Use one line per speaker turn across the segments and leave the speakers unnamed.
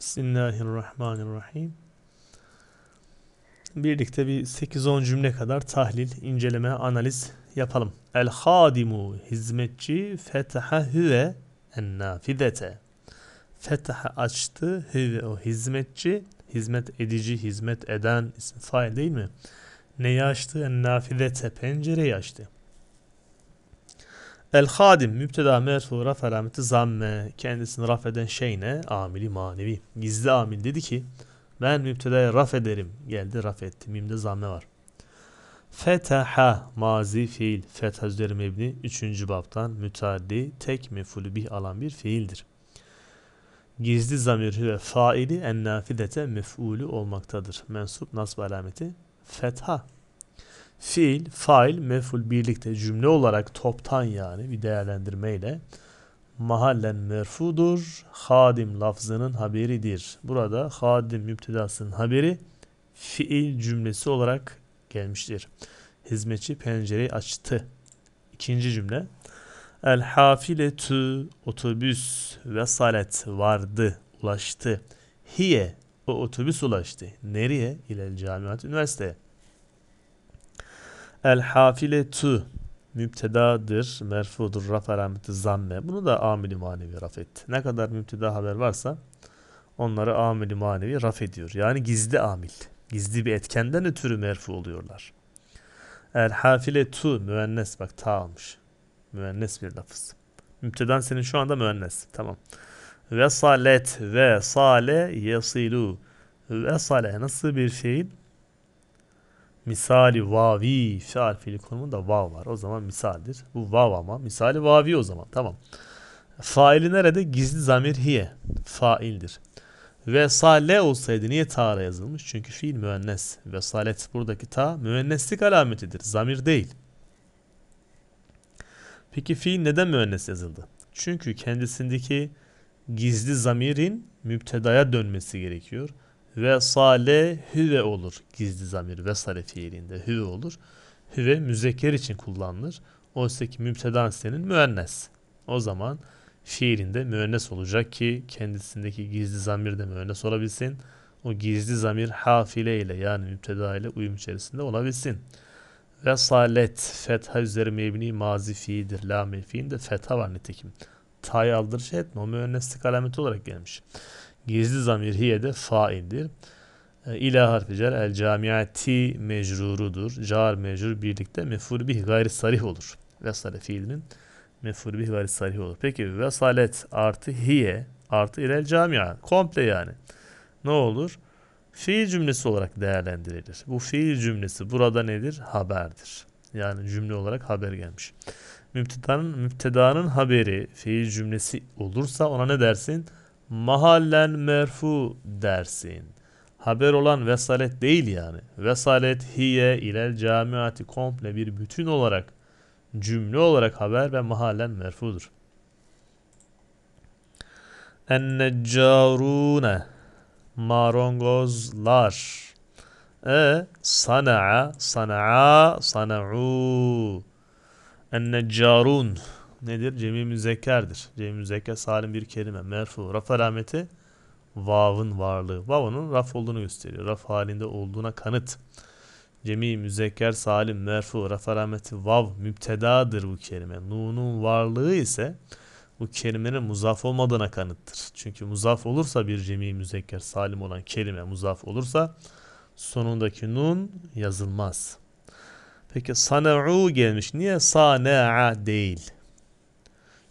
Bismillahirrahmanirrahim. Birlikte bir 8-10 cümle kadar tahlil, inceleme, analiz yapalım. El hadimu hizmetçi fetaha hüve en nafidete. Fetaha açtı hüve o hizmetçi, hizmet edici, hizmet eden isim fail değil mi? Neyi açtı? En nafidete pencereyi açtı. El hadim müpteda merfu raf alameti zamme kendisini raf eden şey ne? Amili manevi. Gizli amil dedi ki ben müptedaya raf ederim. Geldi raf etti. Mimde zamme var. Fetaha mazi fiil. Fetha üzeri mebni 3. baptan müteaddi tek mefulü bih alan bir fiildir. Gizli zamir ve faili en nafidete mef'ulü olmaktadır. Mensup nasb alameti fetha Fiil, fail, meful birlikte cümle olarak toptan yani bir değerlendirmeyle mahallen merfudur. Hadim lafzının haberidir. Burada hadim müptedasının haberi fiil cümlesi olarak gelmiştir. Hizmetçi pencereyi açtı. İkinci cümle. El hafiletü otobüs vesalet vardı, ulaştı. Hiye o otobüs ulaştı. Nereye? İlel camiat üniversiteye. El hafile hafiletu müptedadır, merfudur, raf alameti zamme. Bunu da amili manevi raf etti. Ne kadar müpteda haber varsa onları amili manevi raf ediyor. Yani gizli amil. Gizli bir etkenden ötürü merfu oluyorlar. El hafile tu müennes bak ta almış. Müennes bir lafız. Müptedan senin şu anda müennes. Tamam. Ve salet ve sale yesilu. Ve sale nasıl bir fiil? Misali vavi fiil fiili konumunda vav var. O zaman misaldir. Bu vav ama misali vavi o zaman. Tamam. Faili nerede? Gizli zamir hiye. Faildir. Vesale olsaydı niye ta'ra yazılmış? Çünkü fiil müennes. Vesalet buradaki ta müenneslik alametidir. Zamir değil. Peki fiil neden müennes yazıldı? Çünkü kendisindeki gizli zamirin müptedaya dönmesi gerekiyor. Ve sale hüve olur. Gizli zamir ve sale fiilinde hüve olur. Hüve müzekker için kullanılır. Oysa ki mübteda senin müennes. O zaman fiilinde müennes olacak ki kendisindeki gizli zamir de müennes olabilsin. O gizli zamir hafile ile yani mübteda ile uyum içerisinde olabilsin. Ve salet fetha üzeri mebni mazi fiildir. La mefiinde fetha var nitekim. Tay aldırış etme. O müenneslik alameti olarak gelmiş. Gizli zamir hiye de faildir. E, İla harfi cer el camiati mecrurudur. Car mecrur birlikte mefur bih gayri sarih olur. Vesale fiilinin meful bih gayri sarih olur. Peki vesalet artı hiye artı ilel camia. Komple yani. Ne olur? Fiil cümlesi olarak değerlendirilir. Bu fiil cümlesi burada nedir? Haberdir. Yani cümle olarak haber gelmiş. Müptedanın, müptedanın haberi fiil cümlesi olursa ona ne dersin? mahallen merfu dersin. Haber olan vesalet değil yani. Vesalet hiye ile camiati komple bir bütün olarak cümle olarak haber ve mahallen merfudur. Enneccarune marongozlar e sana'a sana'a sana'u enneccarun nedir? Cemi müzekkerdir. Cemi müzekker salim bir kelime. Merfu. Raf alameti vav'ın varlığı. vavın raf olduğunu gösteriyor. Raf halinde olduğuna kanıt. Cemi müzekker salim merfu raf alameti vav müptedadır bu kelime. Nun'un varlığı ise bu kelimenin muzaf olmadığına kanıttır. Çünkü muzaf olursa bir cemi müzekker salim olan kelime muzaf olursa sonundaki nun yazılmaz. Peki sana'u gelmiş. Niye sana'a değil?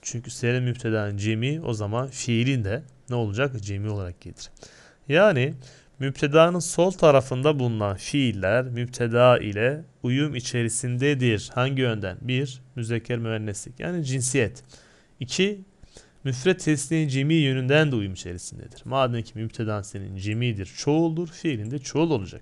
Çünkü senin müpteden cemi o zaman fiilin de ne olacak? Cemi olarak gelir. Yani müptedanın sol tarafında bulunan fiiller müpteda ile uyum içerisindedir. Hangi yönden? 1. Müzekker müenneslik yani cinsiyet. 2. Müfret tesniğin cemi yönünden de uyum içerisindedir. Madem ki müptedan senin cemidir, çoğuldur, fiilinde çoğul olacak.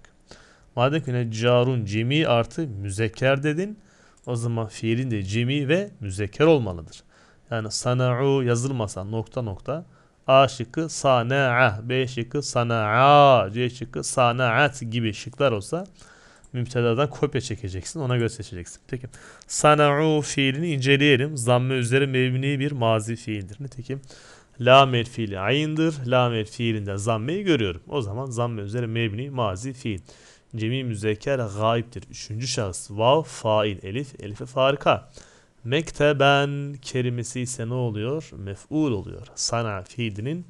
Madem ki ne carun cemi artı müzekker dedin, o zaman fiilin de cemi ve müzekker olmalıdır. Yani sana'u yazılmasa nokta nokta. A şıkkı sana'a, B şıkkı sana'a, C şıkkı sana'at gibi şıklar olsa müptedadan kopya çekeceksin. Ona göre seçeceksin. Peki. Sana'u fiilini inceleyelim. Zamme üzeri mevni bir mazi fiildir. Nitekim lamel fiili ayındır. Lamel fiilinde zammeyi görüyorum. O zaman zamme üzeri mevni mazi fiil. Cemi müzeker gaibdir. Üçüncü şahıs. Vav fail. Elif. Elife farika mekteben kelimesi ise ne oluyor? Mef'ul oluyor. Sana fiilinin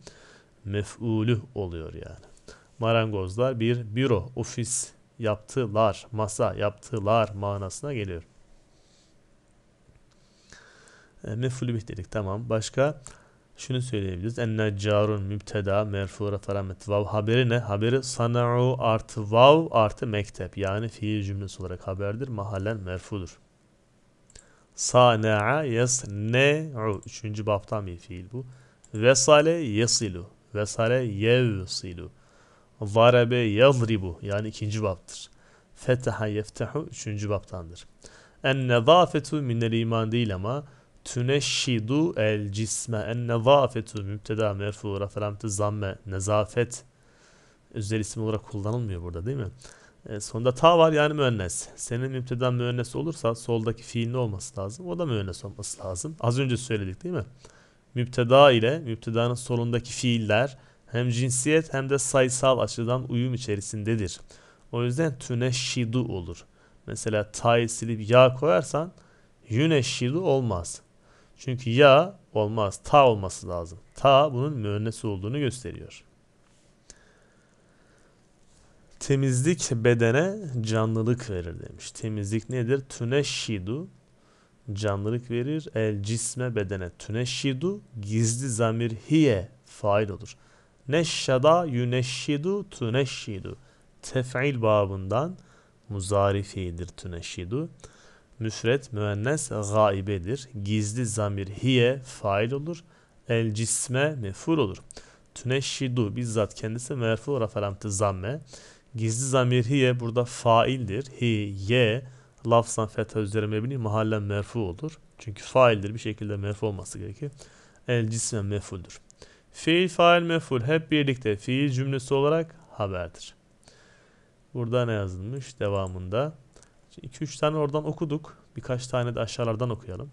mef'ulü oluyor yani. Marangozlar bir büro, ofis yaptılar, masa yaptılar manasına geliyor. E, mef'ulü dedik tamam. Başka şunu söyleyebiliriz. Enne carun mübteda merfura feramet vav haberi ne? Haberi sana'u artı vav artı mektep. Yani fiil cümlesi olarak haberdir. Mahallen merfudur. Sana'a yesne'u. Üçüncü baftan bir fiil bu. Vesale yesilu. Vesale yevsilu. Zarabe yazribu. Yani ikinci baptır. Fetaha yeftehu. Üçüncü baptandır. En nezafetu minel iman değil ama tüneşşidu el cisme. En nezafetu mübteda merfu referamtı zamme. Nezafet özel isim olarak kullanılmıyor burada değil mi? E, sonunda ta var yani müennes. Senin müpteden müennes olursa soldaki fiil ne olması lazım? O da müennes olması lazım. Az önce söyledik değil mi? Müpteda ile müptedanın solundaki fiiller hem cinsiyet hem de sayısal açıdan uyum içerisindedir. O yüzden tüneşşidu olur. Mesela ta'yı silip ya koyarsan yüneşşidu olmaz. Çünkü ya olmaz, ta olması lazım. Ta bunun müennesi olduğunu gösteriyor. Temizlik bedene canlılık verir demiş. Temizlik nedir? Tüneşşidu canlılık verir. El cisme bedene tüneşşidu gizli zamir hiye fail olur. Neşşada yüneşşidu tüneşşidu. Tefail babından muzari fiildir tüneşşidu. Müfret müennes gaibedir. Gizli zamir hiye fail olur. El cisme meful olur. Tüneşşidu bizzat kendisi merfu rafalamtı zamme. Gizli zamir hiye burada faildir. Hiye lafzan fetha üzere mebni mahallen merfu olur. Çünkü faildir bir şekilde merfu olması gerekir. El cismen mefuldür. Fiil fail meful hep birlikte fiil cümlesi olarak haberdir. Burada ne yazılmış devamında? 2-3 tane oradan okuduk. Birkaç tane de aşağılardan okuyalım.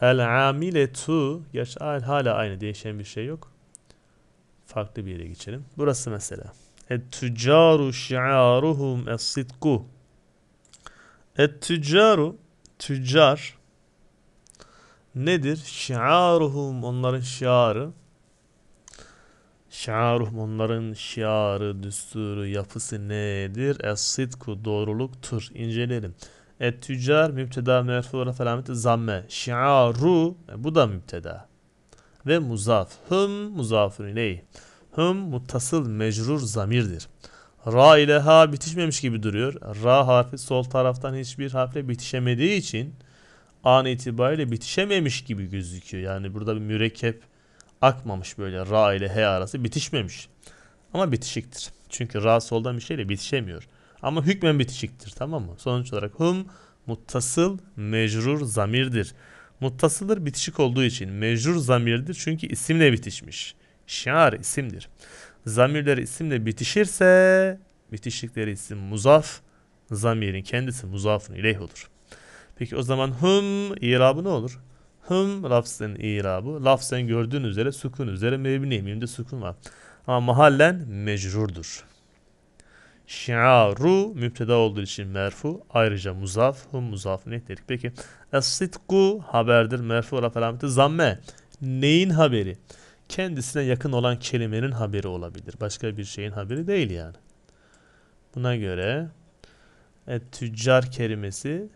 El amiletu Gerçi al hala aynı değişen bir şey yok. Farklı bir yere geçelim. Burası mesela. Et-tüccaru şiaruhum es-sidku. Et-tüccaru, tüccar nedir? Şiaruhum, onların şiarı. Şiaruhum, onların şiarı, düsturu, yapısı nedir? Es-sidku, doğruluktur. İncelerim. Et-tüccar, müpteda, merfu, alamet, zamme. Şiaru, e, bu da müpteda. Ve muzaf. Hım, muzafun ileyh. Hım mutasıl mecrur zamirdir. Ra ile ha bitişmemiş gibi duruyor. Ra harfi sol taraftan hiçbir harfle bitişemediği için an itibariyle bitişememiş gibi gözüküyor. Yani burada bir mürekkep akmamış böyle ra ile he arası bitişmemiş. Ama bitişiktir. Çünkü ra soldan bir şeyle bitişemiyor. Ama hükmen bitişiktir tamam mı? Sonuç olarak hum muttasıl mecrur zamirdir. Muttasıldır bitişik olduğu için mecrur zamirdir çünkü isimle bitişmiş. Şiar isimdir. Zamirleri isimle bitişirse bitişikleri isim muzaf. Zamirin kendisi muzafın ileyh olur. Peki o zaman hum irabı ne olur? Hım lafzın irabı. Lafzen gördüğün üzere sukun üzere mebni. Mimde sukun var. Ama mahallen mecrurdur. Şiaru müpteda olduğu için merfu. Ayrıca muzaf. Hum muzaf ne dedik. Peki. es haberdir. Merfu laf alameti zamme. Neyin haberi? kendisine yakın olan kelimenin haberi olabilir. Başka bir şeyin haberi değil yani. Buna göre e, tüccar kelimesi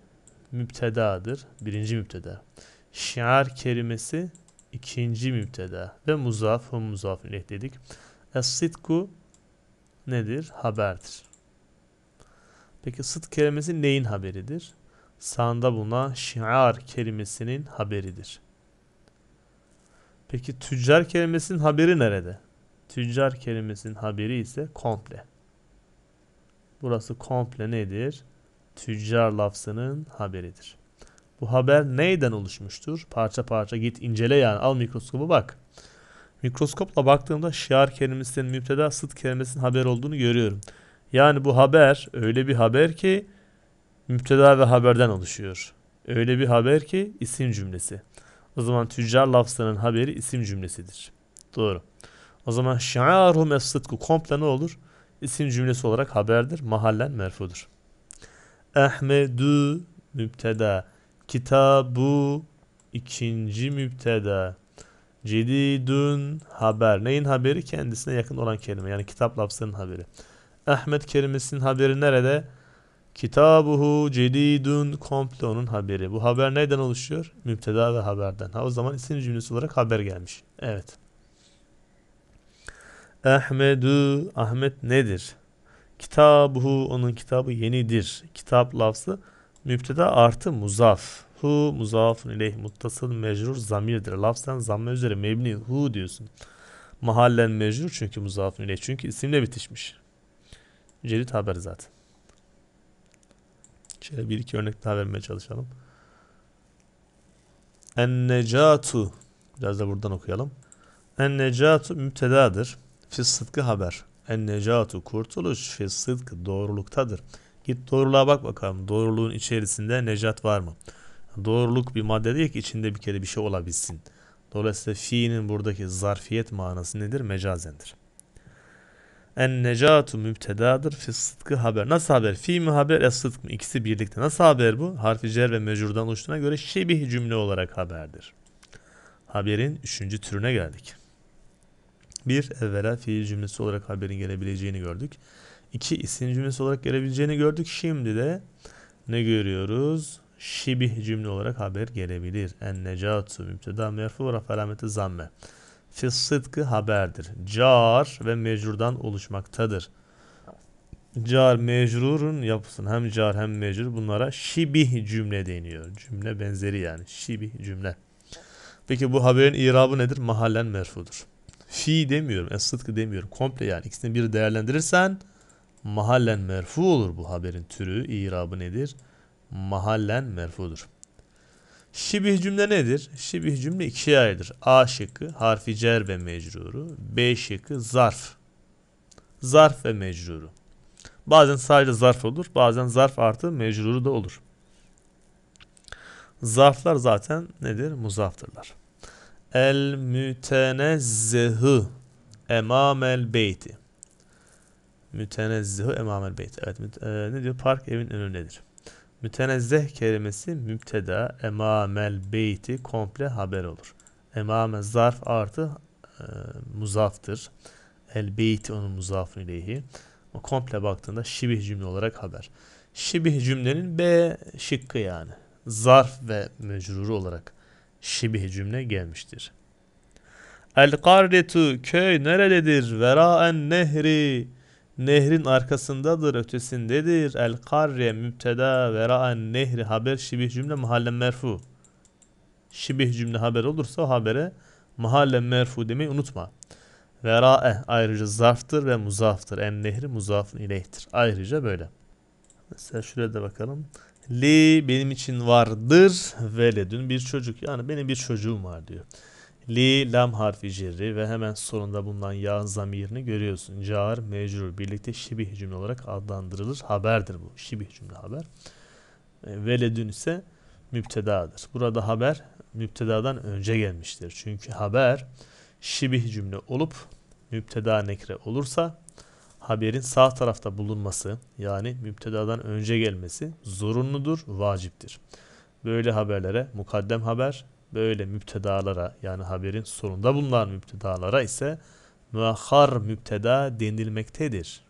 müptedadır. Birinci müpteda. Şiar kelimesi ikinci müpteda. Ve muzaf ve muzaf ileh dedik. Es-sitku nedir? Haberdir. Peki sıt kelimesi neyin haberidir? Sanda buna şiar kelimesinin haberidir. Peki tüccar kelimesinin haberi nerede? Tüccar kelimesinin haberi ise komple. Burası komple nedir? Tüccar lafzının haberidir. Bu haber neyden oluşmuştur? Parça parça git incele yani al mikroskobu bak. Mikroskopla baktığımda şiar kelimesinin müpteda sıt kelimesinin haber olduğunu görüyorum. Yani bu haber öyle bir haber ki müpteda ve haberden oluşuyor. Öyle bir haber ki isim cümlesi. O zaman tüccar lafzının haberi isim cümlesidir. Doğru. O zaman şa'aruhum es komple ne olur? İsim cümlesi olarak haberdir. Mahallen merfudur. Ahmedu mübteda. Kitabu ikinci mübteda. Cedidun haber. Neyin haberi? Kendisine yakın olan kelime. Yani kitap lafzının haberi. Ahmet kelimesinin haberi nerede? Kitabuhu cedidun onun haberi. Bu haber neyden oluşuyor? Müpteda ve haberden. Ha o zaman isim cümlesi olarak haber gelmiş. Evet. Ahmedu Ahmet nedir? Kitabuhu onun kitabı yenidir. Kitap lafzı müpteda artı muzaf. Hu muzafun ileyh muttasıl mecrur zamirdir. Lafzen zamme üzere mebni hu diyorsun. Mahallen mecrur çünkü muzafun ileyh. Çünkü isimle bitişmiş. Cerit haber zaten. Şöyle bir iki örnek daha vermeye çalışalım. Ennecatu. Biraz da buradan okuyalım. Ennecatu mütedadır, Fis sıdkı haber. Ennecatu kurtuluş. Fis sıdkı doğruluktadır. Git doğruluğa bak bakalım. Doğruluğun içerisinde necat var mı? Doğruluk bir madde değil ki içinde bir kere bir şey olabilsin. Dolayısıyla fiinin buradaki zarfiyet manası nedir? Mecazendir. En necatu mübtedadır fi sıdkı haber. Nasıl haber? Fi mi haber? Es sıdk mı? İkisi birlikte. Nasıl haber bu? Harfi cer ve mecurdan oluştuğuna göre şebih cümle olarak haberdir. Haberin üçüncü türüne geldik. Bir, evvela fiil cümlesi olarak haberin gelebileceğini gördük. İki, isim cümlesi olarak gelebileceğini gördük. Şimdi de ne görüyoruz? Şibih cümle olarak haber gelebilir. En necatu mübteda merfu ve alameti zamme fis sıdkı haberdir. Car ve mecrurdan oluşmaktadır. Car mecrurun yapısın. Hem car hem mecrur bunlara şibih cümle deniyor. Cümle benzeri yani. Şibih cümle. Peki bu haberin irabı nedir? Mahallen merfudur. Fi demiyorum. Es sıdkı demiyorum. Komple yani. ikisini bir değerlendirirsen mahallen merfu olur bu haberin türü. İrabı nedir? Mahallen merfudur. Şibih cümle nedir? Şibih cümle ikiye ayrılır. A şıkkı harfi cer ve mecruru. B şıkkı zarf. Zarf ve mecruru. Bazen sadece zarf olur. Bazen zarf artı mecruru da olur. Zarflar zaten nedir? Muzaftırlar. El mütenezzehı emamel beyti. Mütenezzehü emamel beyti. Evet, e, ne diyor? Park evin önündedir. Mütenezzeh kelimesi müpteda, emamel beyti komple haber olur. Emame zarf artı e, muzaftır. El beyti onun muzafı ileyhi. Ama komple baktığında şibih cümle olarak haber. Şibih cümlenin B şıkkı yani. Zarf ve mecruru olarak şibih cümle gelmiştir. El kardetu köy nerededir? Veraen nehri Nehrin arkasındadır, ötesindedir. El karre mübteda vera'en nehri haber şibih cümle mahalle merfu. Şibih cümle haber olursa o habere mahalle merfu demeyi unutma. Vera'e ayrıca zarftır ve muzaftır. En nehri muzafın ileyhtir. Ayrıca böyle. Mesela şuraya da bakalım. Li benim için vardır veledün bir çocuk. Yani benim bir çocuğum var diyor. Li lam harfi cerri ve hemen sonunda bundan ya zamirini görüyorsun. Car, mecrur birlikte şibih cümle olarak adlandırılır. Haberdir bu. Şibih cümle haber. E, veledün ise müptedadır. Burada haber müptedadan önce gelmiştir. Çünkü haber şibih cümle olup müpteda nekre olursa haberin sağ tarafta bulunması yani müptedadan önce gelmesi zorunludur, vaciptir. Böyle haberlere mukaddem haber, böyle müptedalara yani haberin sonunda bulunan müptedalara ise müahhar müpteda denilmektedir.